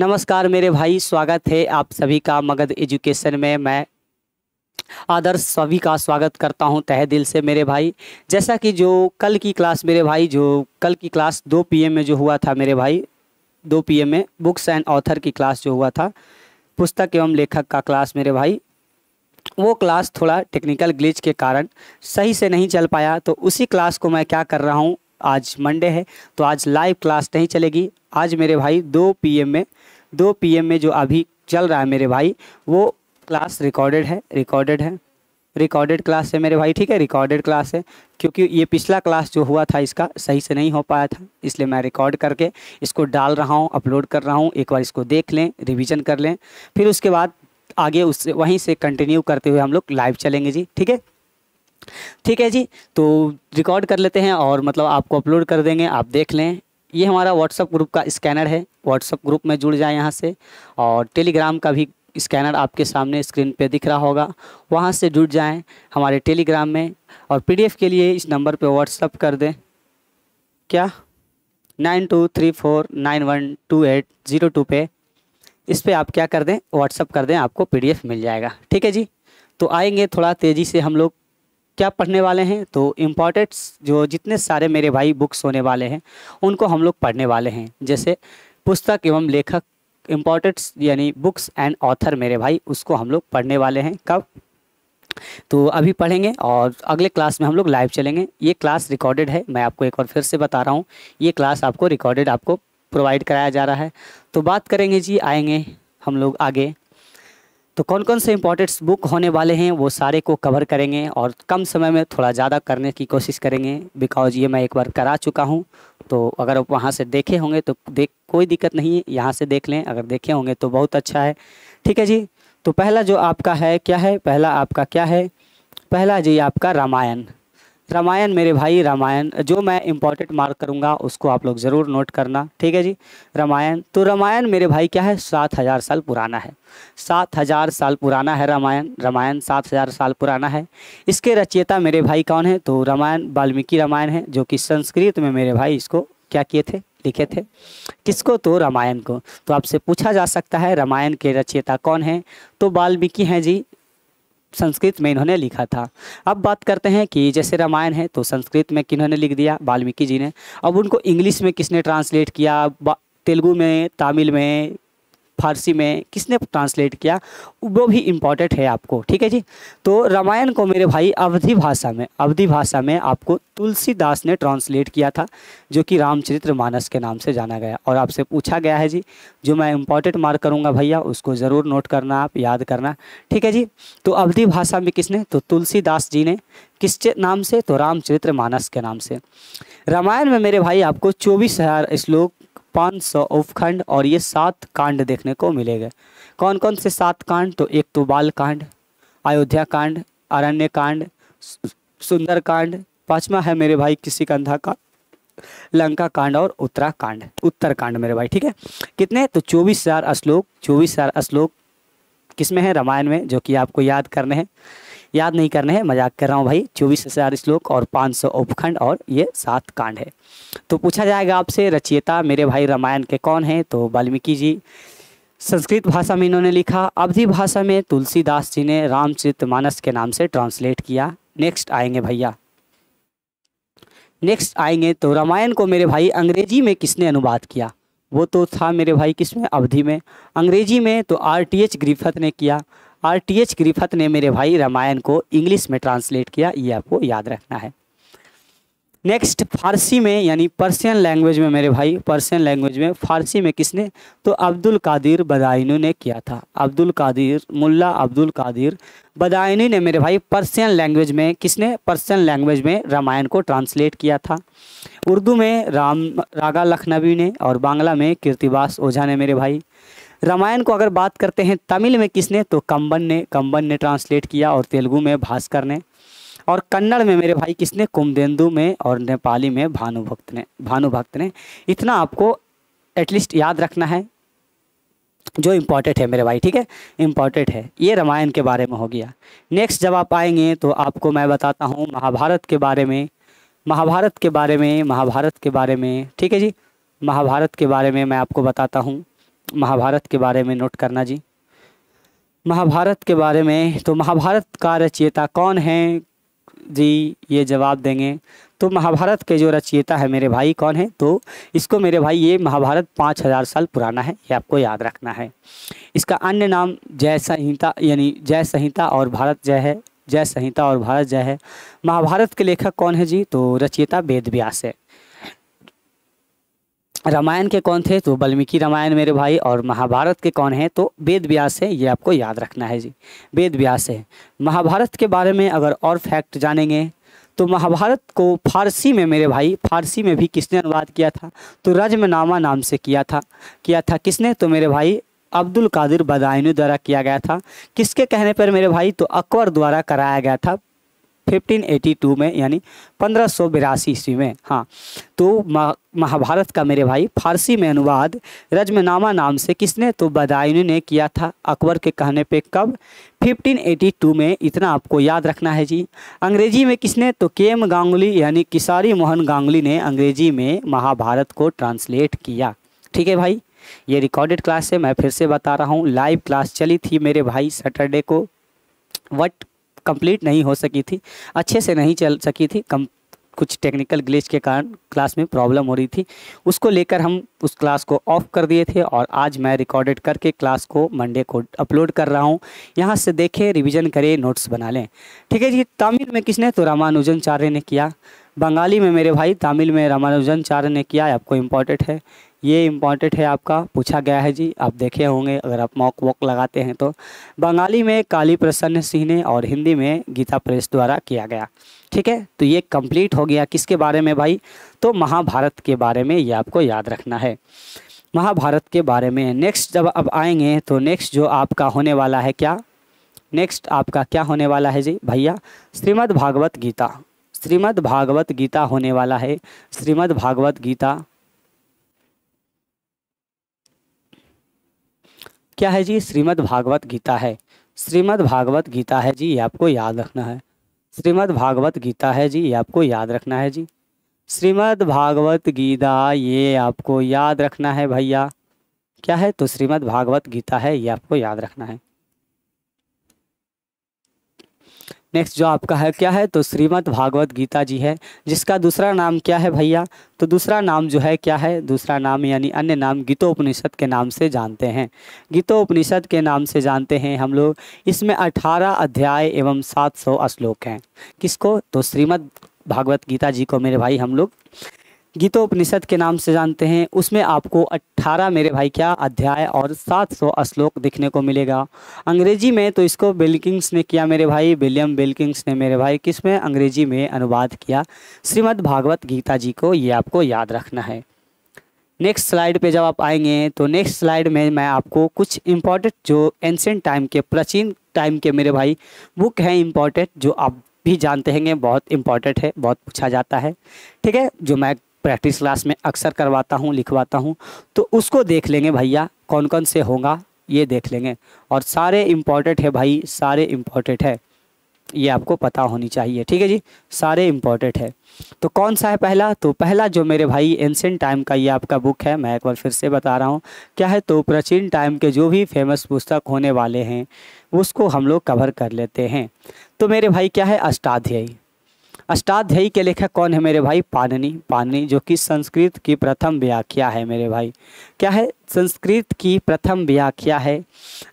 नमस्कार मेरे भाई स्वागत है आप सभी का मगध एजुकेशन में मैं आदर्श सभी का स्वागत करता हूं तहे दिल से मेरे भाई जैसा कि जो कल की क्लास मेरे भाई जो कल की क्लास दो पीएम में जो हुआ था मेरे भाई दो पीएम में बुक्स एंड ऑथर की क्लास जो हुआ था पुस्तक एवं लेखक का क्लास मेरे भाई वो क्लास थोड़ा टेक्निकल ग्लिच के कारण सही से नहीं चल पाया तो उसी क्लास को मैं क्या कर रहा हूँ आज मंडे है तो आज लाइव क्लास नहीं चलेगी आज मेरे भाई दो पीएम में दो पीएम में जो अभी चल रहा है मेरे भाई वो क्लास रिकॉर्डेड है रिकॉर्डेड है रिकॉर्डेड क्लास है मेरे भाई ठीक है रिकॉर्डेड क्लास है क्योंकि ये पिछला क्लास जो हुआ था इसका सही से नहीं हो पाया था इसलिए मैं रिकॉर्ड करके इसको डाल रहा हूँ अपलोड कर रहा हूँ एक बार इसको देख लें रिवीजन कर लें फिर उसके बाद आगे उससे वहीं से कंटिन्यू करते हुए हम लोग लाइव चलेंगे जी ठीक है ठीक है जी तो रिकॉर्ड कर लेते हैं और मतलब आपको अपलोड कर देंगे आप देख लें ये हमारा व्हाट्सअप ग्रुप का स्कैनर है व्हाट्सअप ग्रुप में जुड़ जाए यहाँ से और टेलीग्राम का भी स्कैनर आपके सामने स्क्रीन पे दिख रहा होगा वहाँ से जुड़ जाएं हमारे टेलीग्राम में और पीडीएफ के लिए इस नंबर पे व्हाट्सअप कर दें क्या nine two three four nine one two eight zero two पे इस पर आप क्या कर दें व्हाट्सअप कर दें आपको पीडीएफ मिल जाएगा ठीक है जी तो आएंगे थोड़ा तेज़ी से हम लोग क्या पढ़ने वाले हैं तो इम्पोर्टेंट्स जो जितने सारे मेरे भाई बुक्स होने वाले हैं उनको हम लोग पढ़ने वाले हैं जैसे पुस्तक एवं लेखक इम्पॉर्टेंट्स यानी बुक्स एंड ऑथर मेरे भाई उसको हम लोग पढ़ने वाले हैं कब तो अभी पढ़ेंगे और अगले क्लास में हम लोग लाइव चलेंगे ये क्लास रिकॉर्डेड है मैं आपको एक बार फिर से बता रहा हूँ ये क्लास आपको रिकॉर्डेड आपको प्रोवाइड कराया जा रहा है तो बात करेंगे जी आएंगे हम लोग आगे तो कौन कौन से इंपॉर्टेंट्स बुक होने वाले हैं वो सारे को कवर करेंगे और कम समय में थोड़ा ज़्यादा करने की कोशिश करेंगे बिकॉज ये मैं एक बार करा चुका हूँ तो अगर आप वहाँ से देखे होंगे तो देख कोई दिक्कत नहीं है यहाँ से देख लें अगर देखे होंगे तो बहुत अच्छा है ठीक है जी तो पहला जो आपका है क्या है पहला आपका क्या है पहला जी आपका रामायण रामायण मेरे भाई रामायण जो मैं इम्पोर्टेंट मार्क करूँगा उसको आप लोग ज़रूर नोट करना ठीक है जी रामायण तो रामायण मेरे भाई क्या है सात हज़ार साल पुराना है सात हज़ार साल पुराना है रामायण रामायण सात हज़ार साल पुराना है इसके रचयिता मेरे भाई कौन है तो रामायण वाल्मीकि रामायण है जो कि संस्कृत में मेरे भाई इसको क्या किए थे लिखे थे किसको तो रामायण को तो आपसे पूछा जा सकता है रामायण के रचयिता कौन है तो वाल्मीकि हैं जी संस्कृत में इन्होंने लिखा था अब बात करते हैं कि जैसे रामायण है तो संस्कृत में किन्होंने लिख दिया वाल्मीकि जी ने अब उनको इंग्लिश में किसने ट्रांसलेट किया तेलुगु में तमिल में फारसी में किसने ट्रांसलेट किया वो भी इम्पॉर्टेंट है आपको ठीक है जी तो रामायण को मेरे भाई अवधि भाषा में अवधि भाषा में आपको तुलसीदास ने ट्रांसलेट किया था जो कि रामचरित्र मानस के नाम से जाना गया और आपसे पूछा गया है जी जो मैं इम्पॉर्टेंट मार्क करूँगा भैया उसको ज़रूर नोट करना आप याद करना ठीक है जी तो अवधि भाषा में किसने तो तुलसीदास जी ने किस नाम से तो रामचरित्र मानस के नाम से रामायण में मेरे भाई आपको चौबीस हज़ार श्लोक पाँच सौ उपखंड और ये सात कांड देखने को मिलेगा कौन कौन से सात कांड तो एक तो बाल कांड अयोध्या कांड अरण्य कांड सुंदर कांड पांचवा है मेरे भाई किसी कंधा का लंका कांड और उत्तराखंड उत्तरकांड मेरे भाई ठीक है कितने तो चौबीस हजार श्लोक चौबीस हजार श्लोक किसमें है रामायण में जो कि आपको याद करने हैं याद नहीं करने हैं मजाक कर रहा हूँ भाई चौबीस हजार श्लोक और पाँच सौ उपखंड और ये सात कांड है तो पूछा जाएगा आपसे रचयिता मेरे भाई रामायण के कौन हैं तो वाल्मीकि जी संस्कृत भाषा में इन्होंने लिखा अवधि भाषा में तुलसीदास जी ने रामचरित मानस के नाम से ट्रांसलेट किया नेक्स्ट आएंगे भैया नेक्स्ट आएंगे तो रामायण को मेरे भाई अंग्रेजी में किसने अनुवाद किया वो तो था मेरे भाई किसमें अवधि में अंग्रेजी में तो आर टी एच ग्रीफत ने किया आर टी एच ग्रिफथ ने मेरे भाई रामायण को इंग्लिश में ट्रांसलेट किया ये आपको याद रखना है नेक्स्ट फारसी में यानी पर्सियन लैंग्वेज में मेरे भाई पर्सियन लैंग्वेज में फारसी में किसने तो अब्दुल कादिर बदायनू ने किया था अब्दुल कादिर मुल्ला अब्दुल कादिर बदायनू ने मेरे भाई पर्सियन लैंग्वेज में किसने पर्सियन लैंग्वेज में रामायण को ट्रांसलेट किया था उर्दू में राम रागा लखनवी ने और बांग्ला में कीर्तिवास ओझा ने मेरे भाई रामायण को अगर बात करते हैं तमिल में किसने तो कंबन ने कंबन ने ट्रांसलेट किया और तेलुगु में भास्कर ने और कन्नड़ में मेरे भाई किसने कुमदेंदु में और नेपाली में भानुभक्त ने भानुभक्त ने इतना आपको एटलीस्ट याद रखना है जो इम्पॉर्टेंट है मेरे भाई ठीक है इम्पॉर्टेंट है ये रामायण के बारे में हो गया नेक्स्ट जब आप आएंगे तो आपको मैं बताता हूँ महाभारत के बारे में महाभारत के बारे में महाभारत के बारे में ठीक है जी महाभारत के बारे में मैं आपको बताता हूँ महाभारत के बारे में नोट करना जी महाभारत के बारे में तो महाभारत का रचयिता कौन है जी ये जवाब देंगे तो महाभारत के जो रचयिता है मेरे भाई कौन है तो इसको मेरे भाई ये महाभारत पाँच हज़ार साल पुराना है ये आपको याद रखना है इसका अन्य नाम जय संहिता यानी जय संहिता और भारत जय है जय संहिता और भारत जय है महाभारत के लेखक कौन है जी तो रचयिता वेद व्यास है रामायण के कौन थे तो वाल्मीकि रामायण मेरे भाई और महाभारत के कौन हैं तो वेद व्यास है ये आपको याद रखना है जी वेद व्यास है महाभारत के बारे में अगर और फैक्ट जानेंगे तो महाभारत को फारसी में मेरे भाई फारसी में भी किसने अनुवाद किया था तो रजमनामा नाम से किया था किया था किसने तो मेरे भाई अब्दुल कादिर बदायनू द्वारा किया गया था किसके कहने पर मेरे भाई तो अकबर द्वारा कराया गया था 1582 में यानी पंद्रह सौ बिरासी ईस्वी में हाँ तो महाभारत का मेरे भाई फारसी में अनुवाद रजमनामा नाम से किसने तो बदायूनी ने किया था अकबर के कहने पे कब 1582 में इतना आपको याद रखना है जी अंग्रेजी में किसने तो के एम गांगुली यानी किसारी मोहन गांगुली ने अंग्रेजी में महाभारत को ट्रांसलेट किया ठीक है भाई ये रिकॉर्डेड क्लास है मैं फिर से बता रहा हूँ लाइव क्लास चली थी मेरे भाई सैटरडे को वट कंप्लीट नहीं हो सकी थी अच्छे से नहीं चल सकी थी कम कुछ टेक्निकल ग्लिच के कारण क्लास में प्रॉब्लम हो रही थी उसको लेकर हम उस क्लास को ऑफ़ कर दिए थे और आज मैं रिकॉर्डेड करके क्लास को मंडे को अपलोड कर रहा हूँ यहाँ से देखें रिवीजन करें नोट्स बना लें ठीक है जी तमिल में किसने तो रामानुजन चार्य ने किया बंगाली में मेरे भाई तमिल में रामानुजन चार्य ने किया आपको इम्पोर्टेंट है ये इम्पॉर्टेंट है आपका पूछा गया है जी आप देखे होंगे अगर आप मॉक वॉक लगाते हैं तो बंगाली में काली प्रसन्न सिंह ने और हिंदी में गीता प्रेस द्वारा किया गया ठीक है तो ये कंप्लीट हो गया किसके बारे में भाई तो महाभारत के बारे में ये आपको याद रखना है महाभारत के बारे में नेक्स्ट जब अब आएंगे तो नेक्स्ट जो आपका होने वाला है क्या नेक्स्ट आपका क्या होने वाला है जी भैया श्रीमद् भागवत गीता श्रीमद् भागवत गीता होने वाला है श्रीमद् भागवत गीता क्या है जी श्रीमद् भागवत गीता है श्रीमद् भागवत गीता है जी ये आपको याद रखना है श्रीमद् भागवत गीता है जी ये आपको याद रखना है जी श्रीमद् भागवत गीता ये आपको याद रखना है भैया क्या है तो श्रीमद् भागवत गीता है ये आपको याद रखना है नेक्स्ट जो आपका है क्या है तो श्रीमद् भागवत गीता जी है जिसका दूसरा नाम क्या है भैया तो दूसरा नाम जो है क्या है दूसरा नाम यानी अन्य नाम गीतोपनिषद के नाम से जानते हैं गीतोपनिषद के नाम से जानते हैं हम लोग इसमें अठारह अध्याय एवं सात सौ श्लोक हैं किसको तो श्रीमद् भागवत गीता जी को मेरे भाई हम लोग गीतोपनिषद के नाम से जानते हैं उसमें आपको 18 मेरे भाई क्या अध्याय और 700 श्लोक देखने को मिलेगा अंग्रेजी में तो इसको बिल्किंग्स ने किया मेरे भाई विलियम बिल्किंग्स ने मेरे भाई किस में अंग्रेजी में अनुवाद किया श्रीमद् भागवत गीता जी को ये आपको याद रखना है नेक्स्ट स्लाइड पे जब आप आएंगे तो नेक्स्ट स्लाइड में मैं आपको कुछ इम्पॉर्टेंट जो एंशेंट टाइम के प्राचीन टाइम के मेरे भाई बुक हैं इम्पॉर्टेंट जो आप भी जानते हैं बहुत इम्पॉर्टेंट है बहुत पूछा जाता है ठीक है जो मैं प्रैक्टिस क्लास में अक्सर करवाता हूँ लिखवाता हूँ तो उसको देख लेंगे भैया कौन कौन से होगा ये देख लेंगे और सारे इम्पॉर्टेंट है भाई सारे इम्पॉर्टेंट है ये आपको पता होनी चाहिए ठीक है जी सारे इम्पॉर्टेंट है तो कौन सा है पहला तो पहला जो मेरे भाई एंशेंट टाइम का ये आपका बुक है मैं एक बार फिर से बता रहा हूँ क्या है तो प्राचीन टाइम के जो भी फेमस पुस्तक होने वाले हैं उसको हम लोग कवर कर लेते हैं तो मेरे भाई क्या है अष्टाध्यायी अष्टाध्यायी के लेखक कौन है मेरे भाई पाननी पाननी जो कि संस्कृत की प्रथम व्याख्या है मेरे भाई क्या है संस्कृत की प्रथम व्याख्या है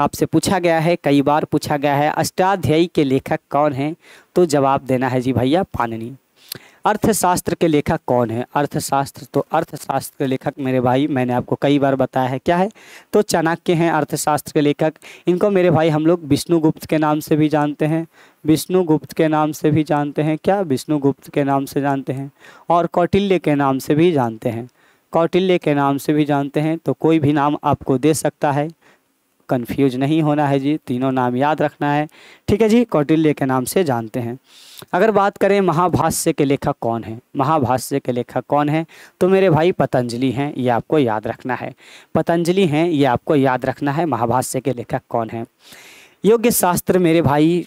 आपसे पूछा गया है कई बार पूछा गया है अष्टाध्यायी के लेखक कौन है तो जवाब देना है जी भैया पाननी अर्थशास्त्र के लेखक कौन है अर्थशास्त्र तो अर्थशास्त्र के लेखक मेरे भाई मैंने आपको कई बार बताया है क्या है तो चाणक्य हैं अर्थशास्त्र के लेखक इनको मेरे भाई हम लोग विष्णुगुप्त के नाम से भी जानते हैं विष्णुगुप्त के नाम से भी जानते हैं क्या विष्णुगुप्त के नाम से जानते हैं और कौटिल्य के नाम से भी जानते हैं कौटिल्य के नाम से भी जानते हैं तो कोई भी नाम आपको दे सकता है कंफ्यूज नहीं होना है जी तीनों नाम याद रखना है ठीक है जी कौटिल्य के नाम से जानते हैं अगर बात करें महाभाष्य के लेखक कौन है महाभाष्य के लेखक कौन है तो मेरे भाई पतंजलि हैं ये आपको याद रखना है पतंजलि हैं ये आपको याद रखना है महाभाष्य के लेखक कौन है योग्य शास्त्र मेरे भाई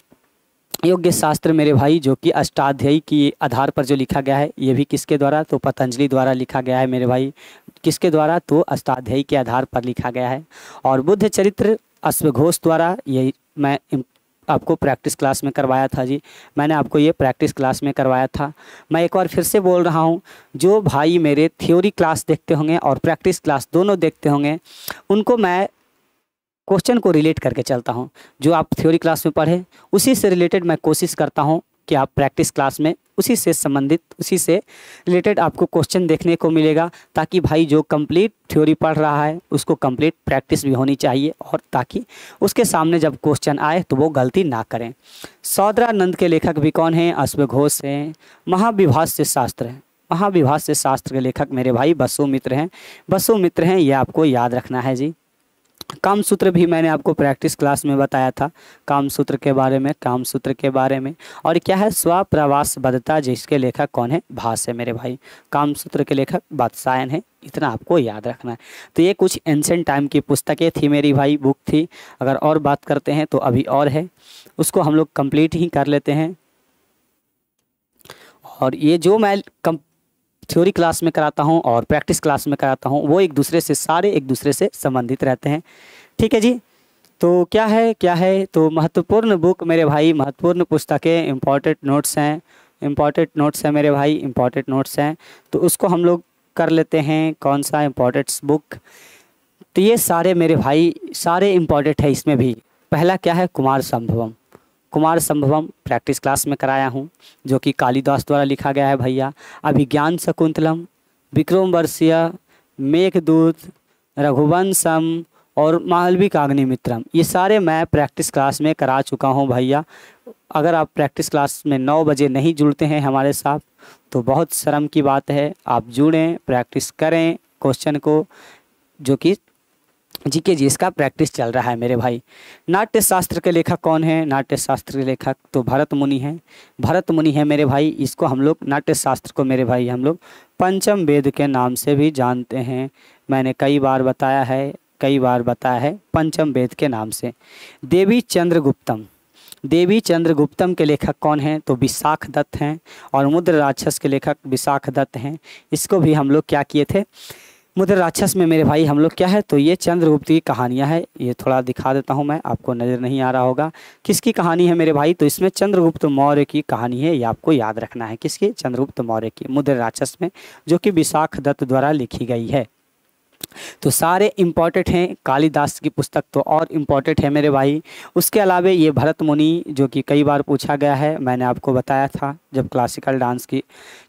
योग्य शास्त्र मेरे भाई जो कि अष्टाध्यायी की आधार पर जो लिखा गया है ये भी किसके द्वारा तो पतंजलि द्वारा लिखा गया है मेरे भाई किसके द्वारा तो अष्टाध्यायी के आधार पर लिखा गया है और बुद्ध चरित्र अश्वघोष द्वारा ये मैं आपको प्रैक्टिस क्लास में करवाया था जी मैंने आपको ये प्रैक्टिस क्लास में करवाया था मैं एक बार फिर से बोल रहा हूँ जो भाई मेरे थ्योरी क्लास देखते होंगे और प्रैक्टिस क्लास दोनों देखते होंगे उनको मैं क्वेश्चन को रिलेट करके चलता हूँ जो आप थ्योरी क्लास में पढ़े उसी से रिलेटेड मैं कोशिश करता हूँ कि आप प्रैक्टिस क्लास में उसी से संबंधित उसी से रिलेटेड आपको क्वेश्चन देखने को मिलेगा ताकि भाई जो कंप्लीट थ्योरी पढ़ रहा है उसको कंप्लीट प्रैक्टिस भी होनी चाहिए और ताकि उसके सामने जब क्वेश्चन आए तो वो गलती ना करें सौदरानंद के लेखक भी कौन हैं अश्व घोष हैं महाविभाष्य शास्त्र हैं महाविभाष्य शास्त्र के लेखक मेरे भाई बसु मित्र हैं बसु मित्र हैं ये आपको याद रखना है जी काम सूत्र भी मैंने आपको प्रैक्टिस क्लास में बताया था काम सूत्र के बारे में काम सूत्र के बारे में और क्या है स्वप्रवास बद्धता जिसके लेखक कौन है भाष है मेरे भाई काम सूत्र के लेखक बादशायन है इतना आपको याद रखना है तो ये कुछ एंशेंट टाइम की पुस्तकें थी मेरी भाई बुक थी अगर और बात करते हैं तो अभी और है उसको हम लोग कंप्लीट ही कर लेते हैं और ये जो मैं कम थ्योरी क्लास में कराता हूँ और प्रैक्टिस क्लास में कराता हूँ वो एक दूसरे से सारे एक दूसरे से संबंधित रहते हैं ठीक है जी तो क्या है क्या है तो महत्वपूर्ण बुक मेरे भाई महत्वपूर्ण पुस्तकें इम्पॉर्टेंट नोट्स हैं इम्पॉर्टेंट नोट्स हैं मेरे भाई इम्पॉर्टेंट नोट्स हैं तो उसको हम लोग कर लेते हैं कौन सा इम्पॉर्टेंट बुक तो ये सारे मेरे भाई सारे इम्पॉर्टेंट है इसमें भी पहला क्या है Kumarasambhavam Kumarasambhavam practice class में कराया हूँ जो कि कालिदास द्वारा लिखा गया है भैया अभिज्ञान शकुंतलम विक्रम वर्षीय मेघदूत रघुवंशम और मालवी का अग्निमित्रम ये सारे मैं प्रैक्टिस क्लास में करा चुका हूँ भैया अगर आप प्रैक्टिस क्लास में नौ बजे नहीं जुड़ते हैं हमारे साथ तो बहुत शर्म की बात है आप जुड़ें प्रैक्टिस करें क्वेश्चन को जो कि जी के जी इसका प्रैक्टिस चल रहा है मेरे भाई नाट्य शास्त्र के लेखक कौन है नाट्य शास्त्र के लेखक तो भरत मुनि हैं भरत मुनि है मेरे भाई इसको हम लोग नाट्य शास्त्र को मेरे भाई हम लोग पंचम वेद के नाम से भी जानते हैं मैंने कई बार बताया है कई बार बताया है पंचम वेद के नाम से देवी चंद्रगुप्तम देवी चंद्रगुप्तम के लेखक कौन हैं तो विशाख दत्त हैं और मुद्र राक्षस के लेखक विशाख दत्त हैं इसको भी हम लोग क्या किए थे मुद्र राक्षस में मेरे भाई हम लोग क्या है तो ये चंद्रगुप्त की कहानियाँ है ये थोड़ा दिखा देता हूँ मैं आपको नज़र नहीं आ रहा होगा किसकी कहानी है मेरे भाई तो इसमें चंद्रगुप्त मौर्य की कहानी है ये आपको याद रखना है किसकी चंद्रगुप्त मौर्य की मुद्र राक्षस में जो कि विशाख दत्त द्वारा लिखी गई है तो सारे इम्पॉर्टेंट हैं कालिदास की पुस्तक तो और इम्पॉर्टेंट है मेरे भाई उसके अलावे ये भरत मुनि जो कि कई बार पूछा गया है मैंने आपको बताया था जब क्लासिकल डांस की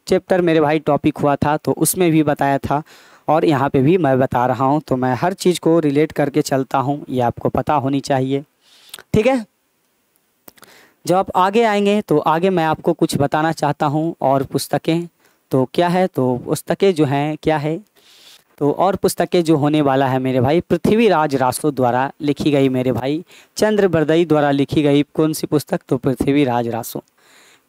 चैप्टर मेरे भाई टॉपिक हुआ था तो उसमें भी बताया था और यहाँ पे भी मैं बता रहा हूँ तो मैं हर चीज़ को रिलेट करके चलता हूँ ये आपको पता होनी चाहिए ठीक है जब आप आगे आएंगे तो आगे मैं आपको कुछ बताना चाहता हूँ और पुस्तकें तो क्या है तो पुस्तकें जो हैं क्या है तो और पुस्तकें जो होने वाला है मेरे भाई पृथ्वीराज रासो द्वारा लिखी गई मेरे भाई चंद्र बरदई द्वारा लिखी गई कौन सी पुस्तक तो पृथ्वीराज रासो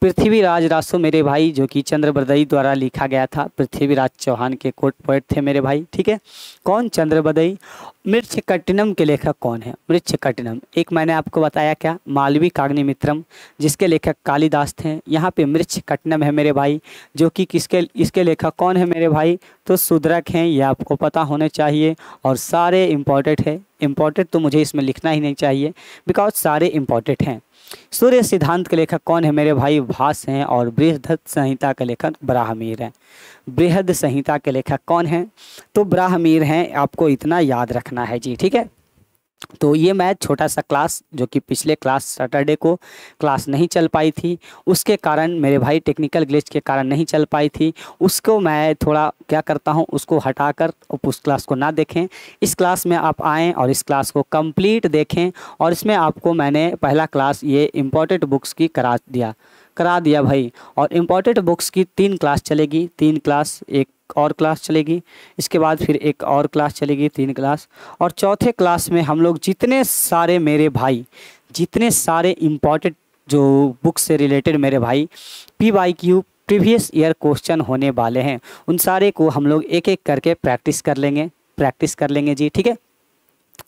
पृथ्वीराज रासो मेरे भाई जो कि चंद्रबदई द्वारा लिखा गया था पृथ्वीराज चौहान के कोट पोइट थे मेरे भाई ठीक है कौन चंद्रबदई मृक्ष कटिनम के लेखक कौन है मृक्ष कटिनम एक मैंने आपको बताया क्या मालवी काग्नि मित्रम जिसके लेखक कालिदास थे यहाँ पे मृक्ष कटिनम है मेरे भाई जो कि किसके इसके लेखक कौन है मेरे भाई तो सुदरक हैं ये आपको पता होने चाहिए और सारे इम्पोर्टेंट है इम्पोर्टेंट तो मुझे इसमें लिखना ही नहीं चाहिए बिकॉज सारे इम्पॉर्टेंट हैं सूर्य सिद्धांत के लेखक कौन है मेरे भाई भास हैं और बृहद संहिता के लेखक ब्राहमीर हैं बृहद संहिता के लेखक कौन हैं तो ब्राहमीर हैं आपको इतना याद रखना है जी ठीक है तो ये मैं छोटा सा क्लास जो कि पिछले क्लास सैटरडे को क्लास नहीं चल पाई थी उसके कारण मेरे भाई टेक्निकल ग्लिच के कारण नहीं चल पाई थी उसको मैं थोड़ा क्या करता हूँ उसको हटाकर उस क्लास को ना देखें इस क्लास में आप आएँ और इस क्लास को कंप्लीट देखें और इसमें आपको मैंने पहला क्लास ये इम्पोर्टेंट बुक्स की करा दिया करा दिया भाई और इम्पोर्टेंट बुक्स की तीन क्लास चलेगी तीन क्लास एक और क्लास चलेगी इसके बाद फिर एक और क्लास चलेगी तीन क्लास और चौथे क्लास में हम लोग जितने सारे मेरे भाई जितने सारे इम्पोर्टेंट जो बुक्स से रिलेटेड मेरे भाई P Y Q previous year question होने वाले हैं उन सारे को हम लोग एक एक करके प्रैक्टिस कर लेंगे प्रैक्टिस कर लेंगे जी ठीक है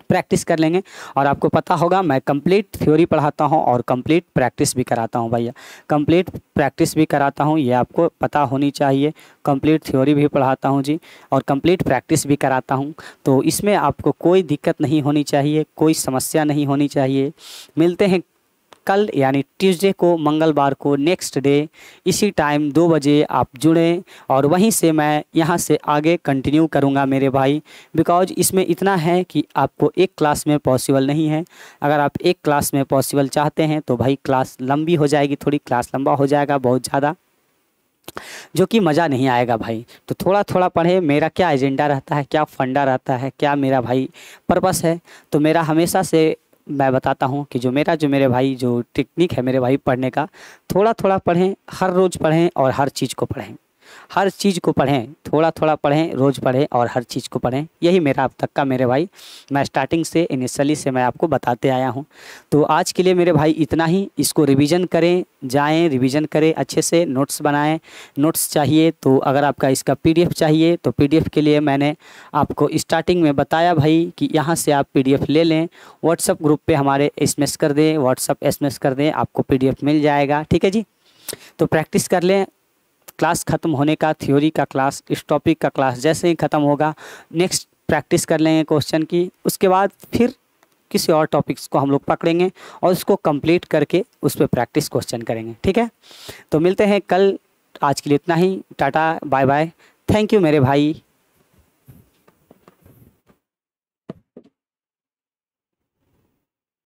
प्रैक्टिस कर लेंगे और आपको पता होगा मैं कंप्लीट थ्योरी पढ़ाता हूँ और कंप्लीट प्रैक्टिस भी कराता हूँ भैया कंप्लीट प्रैक्टिस भी कराता हूँ ये आपको पता होनी चाहिए कंप्लीट थ्योरी भी पढ़ाता हूँ जी और कंप्लीट प्रैक्टिस भी कराता हूँ तो इसमें आपको कोई दिक्कत नहीं होनी चाहिए कोई समस्या नहीं होनी चाहिए मिलते हैं कल यानी ट्यूसडे को मंगलवार को नेक्स्ट डे इसी टाइम दो बजे आप जुड़ें और वहीं से मैं यहाँ से आगे कंटिन्यू करूँगा मेरे भाई बिकॉज इसमें इतना है कि आपको एक क्लास में पॉसिबल नहीं है अगर आप एक क्लास में पॉसिबल चाहते हैं तो भाई क्लास लंबी हो जाएगी थोड़ी क्लास लंबा हो जाएगा बहुत ज़्यादा जो कि मज़ा नहीं आएगा भाई तो थोड़ा थोड़ा पढ़े मेरा क्या एजेंडा रहता है क्या फंडा रहता है क्या मेरा भाई पर्पस है तो मेरा हमेशा से मैं बताता हूँ कि जो मेरा जो मेरे भाई जो टेक्निक है मेरे भाई पढ़ने का थोड़ा थोड़ा पढ़ें हर रोज़ पढ़ें और हर चीज़ को पढ़ें हर चीज़ को पढ़ें थोड़ा थोड़ा पढ़ें रोज़ पढ़ें और हर चीज़ को पढ़ें यही मेरा अब तक का मेरे भाई मैं स्टार्टिंग से इनिशियली से मैं आपको बताते आया हूँ तो आज के लिए मेरे भाई इतना ही इसको रिविज़न करें जाएँ रिविज़न करें अच्छे से नोट्स बनाएँ नोट्स चाहिए तो अगर आपका इसका पी चाहिए तो पी के लिए मैंने आपको स्टार्टिंग में बताया भाई कि यहाँ से आप पी ले लें व्हाट्सअप ग्रुप पर हमारे एस कर दें व्हाट्सअप एस कर दें आपको पी मिल जाएगा ठीक है जी तो प्रैक्टिस कर लें क्लास ख़त्म होने का थ्योरी का क्लास इस टॉपिक का क्लास जैसे ही ख़त्म होगा नेक्स्ट प्रैक्टिस कर लेंगे क्वेश्चन की उसके बाद फिर किसी और टॉपिक्स को हम लोग पकड़ेंगे और उसको कंप्लीट करके उस पर प्रैक्टिस क्वेश्चन करेंगे ठीक है तो मिलते हैं कल आज के लिए इतना ही tata bye bye thank you मेरे भाई